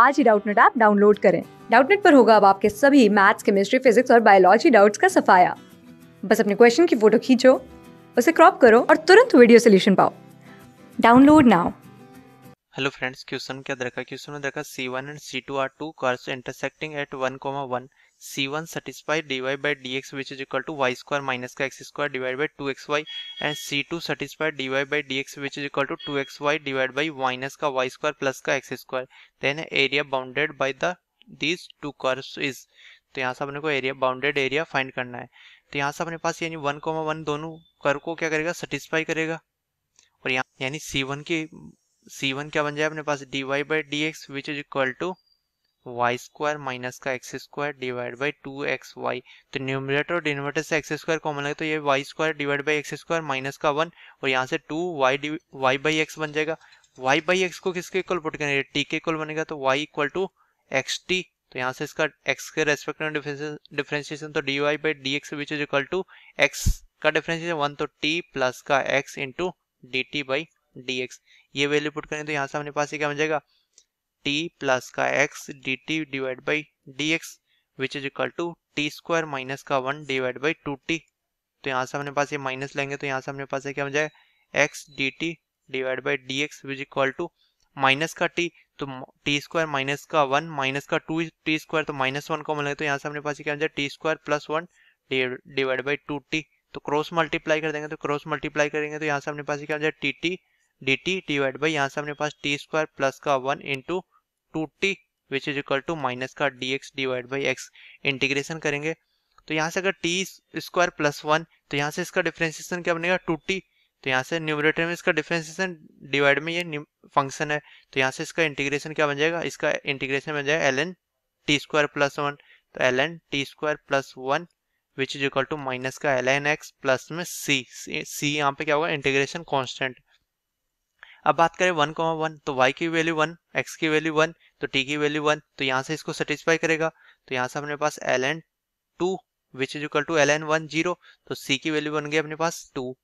आज ही Doubtnut app download करें डाउटनेट पर होगा अब आपके सभी मैथ्स केमिस्ट्री फिजिक्स और बायोलॉजी डाउट्स का सफाया बस अपने क्वेश्चन की फोटो खींचो उसे क्रॉप करो और तुरंत वीडियो सोल्यूशन पाओ download now hello friends question क्या दरका क्वेश्चन में दरका C one and C two are two curves intersecting at one comma one c1 satisfy dy by dx which is equal to y square minus x square divided by 2xy and c2 satisfy dy by dx which is equal to 2xy divided by minus ka y square plus ka x square then area bounded by the these two curves is तो यहाँ से अपने को area bounded area find करना है तो यहाँ से अपने पास यानी वन कोमा वन दोनों कर को क्या करेगा सेटिस्फाई करेगा और यहाँ यानी सी वन की सी वन क्या बन जाए अपने पास D Y by D X which is equal to Y square minus का X square divide by two X Y तो न्यूमिनेटर और डिनोमीटर से एक्स स्क्वायर कॉमन लगे तो ये Y square divide by X square minus का one और यहाँ से two Y Y by X बन जाएगा वाई बाई एक्स को किसके इक्वल पुट करेंगे टी के इक्वल बनेगा तो Y equal to X T तो यहाँ से इसका एक्स के रेस्पेक्ट में डिफ्रेंशिएशन तो D Y by D X which is equal to X का डिफ्रेंशिएशन वन तो टी प्लस का X into D T by D X ये वैल्यू पुट करेंगे तो यहाँ से हमारे पास ये क्या बन जाएगा टी प्लस का X D T divide by D X which is equal to T square minus का one divide by two T तो यहाँ से हमने पास ये माइनस लेंगे तो यहाँ से हमने पास क्या हो जाए X D T divide by D X which equal to minus का टी तो टी स्क्वायर माइनस का वन माइनस का टू टी स्क्वायर तो माइनस वन कॉमन लगे तो यहाँ से हमने पास क्या हो जाए T square plus one divide by two T तो क्रॉस मल्टीप्लाई कर देंगे तो क्रॉस मल्टीप्लाई करेंगे तो यहाँ से हमने पास क्या हो जाए T T D T divide by यहाँ से अपने पास टी स्क्वायर प्लस का one into two T which is equal to minus का D X divide by X integration करेंगे तो यहाँ से अगर टी स्क्वायर प्लस वन तो यहाँ से इसका डिफ्रेंसिएशन क्या बनेगा टू टी तो यहाँ से न्यूमरेटर में इसका डिफ्रेंसिएशन डिवाइड में ये फंक्शन है तो यहाँ से इसका इंटीग्रेशन क्या बन जाएगा इसका इंटीग्रेशन बन जाएगा L N T square plus one तो L N T square plus one which is equal to minus का एल एन एक्स प्लस में सी सी यहाँ पे क्या होगा इंटीग्रेशन कॉन्स्टेंट अब बात करें वन कॉमा वन तो वाई की वैल्यू वन एक्स की वैल्यू वन तो टी की वैल्यू वन तो यहाँ से इसको सेटिस्फाई करेगा तो यहाँ से अपने पास L N two which is equal to L N one zero तो सी की वैल्यू बन गई अपने पास टू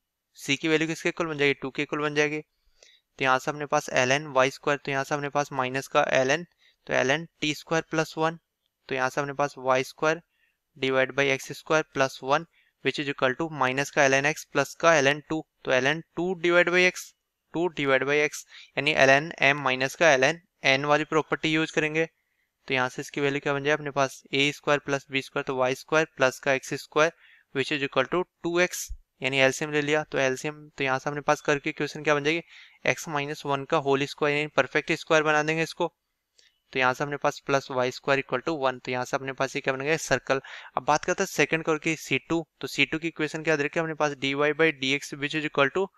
सी की वैल्यू किसके इक्वल बन जाएगी टू के इक्वल बन जाएगी तो यहाँ से अपने पास एल एन वाई स्क्वायर तो यहाँ से अपने पास माइनस का एल एन तो L N T square plus one तो यहाँ से अपने पास Y square divide by X square plus one which is equal to minus का एल एन एक्स प्लस का एल एन टू तो L N two divide by X two divide by X यानी L N M minus का L N N वाली property use करेंगे तो यहाँ से इसकी वैल्यू क्या बन जाए अपने पास A square plus B square तो वाई स्क्वायर प्लस का X square which is equal to two X यानी एलसीएम ले लिया तो एलसीएम तो यहाँ से अपने पास करके क्वेश्चन क्या बन जाएगी एक्स माइनस वन का होल स्क्वायर यानी परफेक्ट स्क्वायर बना देंगे इसको तो यहाँ से अपने पास plus Y square equal to one तो यहाँ से अपने पास ये क्या बनेगा सर्कल अब बात करते हैं सेकंड करके सी टू तो सी टू की इक्वेशन क्या देखिए अपने पास D Y by D X which is equal to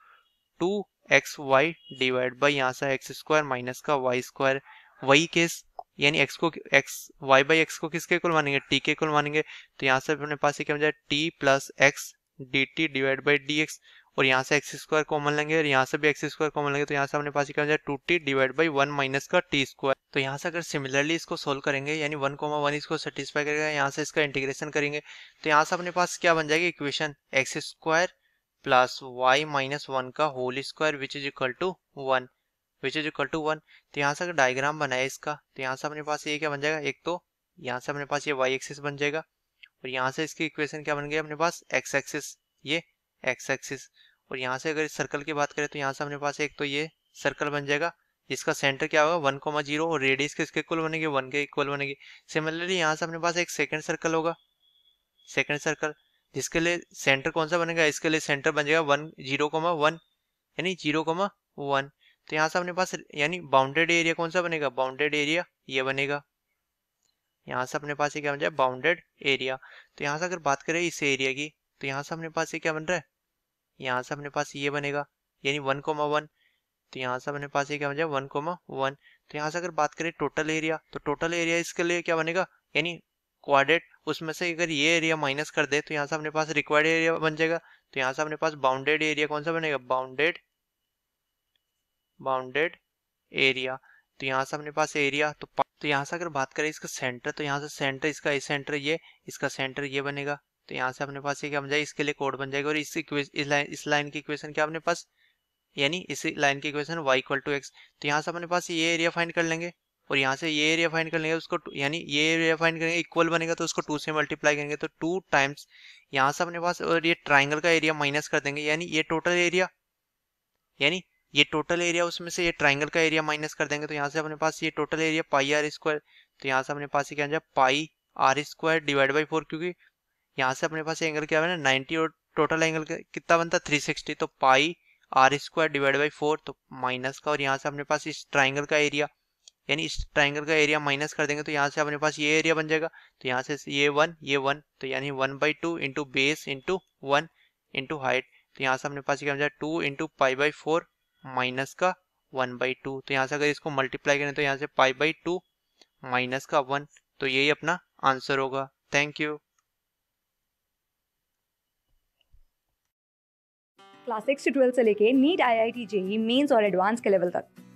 two X Y divide by यहाँ से एक्स स्क्वायर माइनस का वाई स्क्वायर वही केस यानी एक्स को एक्स वाई बाई एक्स को किसके कुल मानेंगे टी के कुल मानेंगे तो यहाँ से अपने पास क्या हो जाए T plus X D T divide by D X और यहाँ से एक्स स्क्वायर कॉमन लेंगे और यहाँ से भी एक्स स्क्वायर कॉमन लेंगे तो यहाँ से अपने पास क्या हो जाए two T divide by one minus का टी स्क्वायर तो यहाँ से अगर सिमिलरली इसको सोल्व करेंगे यानी वन कोमा वन इसको सेटिस्फाई करेगा यहाँ से इसका इंटीग्रेशन करेंगे तो यहाँ से अपने पास क्या बन जाएगी equation X square plus Y minus one का whole square which is equal to one which is equal to one तो यहाँ से अगर डायग्राम बनाए इसका तो यहाँ से अपने पास ये क्या बन जाएगा एक तो यहाँ से अपने पास ये वाई एक्सिस बन जाएगा और यहाँ से इसकी इक्वेशन क्या बन गया अपने पास एक्स एक्सिस ये एक्स एक्सिस और यहाँ से अगर इस सर्कल की बात करें तो यहाँ से अपने पास एक तो ये सर्कल बन जाएगा जिसका सेंटर क्या होगा वन कोमा जीरो और रेडियस किसके इक्वल बनेगी वन के इक्वल बनेगी सिमिलरली यहाँ से अपने पास एक सेकेंड सर्कल होगा सेकेंड सर्कल जिसके लिए सेंटर कौन सा बनेगा इसके लिए सेंटर बन जाएगा वन जीरो कोमा वन यानी जीरो कोमा वन तो यहाँ से अपने पास यानी बाउंडेड एरिया कौन सा बनेगा बाउंडेड एरिया ये बनेगा यहाँ से अपने पास ये क्या बन जाए बाउंडेड एरिया तो यहाँ से अगर बात करें इस एरिया की तो यहाँ से अपने पास ये क्या बन रहा है यहाँ से अपने पास ये बनेगा यानी वन कोमा वन तो यहाँ से अपने पास ये क्या बन जाए वन कोमा वन तो यहाँ से अगर बात करें टोटल एरिया तो टोटल एरिया इसके लिए क्या बनेगा यानी क्वाड्रेट उसमें से अगर ये एरिया माइनस कर दे तो यहाँ से अपने पास रिक्वायर्ड एरिया बन जाएगा तो यहाँ से अपने पास बाउंडेड एरिया कौन सा बनेगा बाउंडेड बाउंडेड एरिया तो यहाँ से अपने पास एरिया तो तो यहाँ से अगर बात करें इसका सेंटर तो यहाँ से सेंटर इसका ये सेंटर ये इसका सेंटर ये बनेगा तो यहाँ से अपने पास ये क्या बन जाएगा इसके लिए कोड बन जाएगा और इस लाइन इस लाइन की इक्वेशन क्या अपने पास यानी इस लाइन की equation y equal to X तो यहाँ से अपने पास ये एरिया फाइंड कर लेंगे और यहाँ से ये एरिया फाइंड कर लेंगे उसको यानी ये एरिया फाइंड करेंगे इक्वल बनेगा तो उसको टू से मल्टीप्लाई करेंगे तो टू टाइम्स यहाँ से अपने पास और ये ट्राइंगल का एरिया माइनस कर देंगे यानी ये टोटल एरिया यानी ये टोटल एरिया उसमें से ये ट्राइंगल का एरिया माइनस कर देंगे तो यहाँ से अपने पास ये total area pi R square तो यहाँ से अपने पास क्या pi R square divide by four क्योंकि यहाँ से अपने पास एंगल क्या ना नाइनटी और टोटल एंगल कितना बनता थ्री सिक्सटी तो pi R square divide by four तो माइनस का और यहाँ से अपने पास इस ट्राइंगल का एरिया यानी इस ट्राइंगल का एरिया माइनस कर देंगे तो यहाँ से अपने पास ये एरिया बन जाएगा तो यहाँ से ये वन ये वन तो यानी one by two into base into one into height तो यहाँ से अपने पास क्या बन जाएगा two into pi by four minus का वन बाई टू तो यहाँ से अगर इसको मल्टीप्लाई करें तो यहाँ से पाई बाई टू माइनस का वन तो यही अपना आंसर होगा थैंक यू क्लास सिक्स से ट्वेल्थ से लेके NEET I I T JEE mains और एडवांस के लेवल तक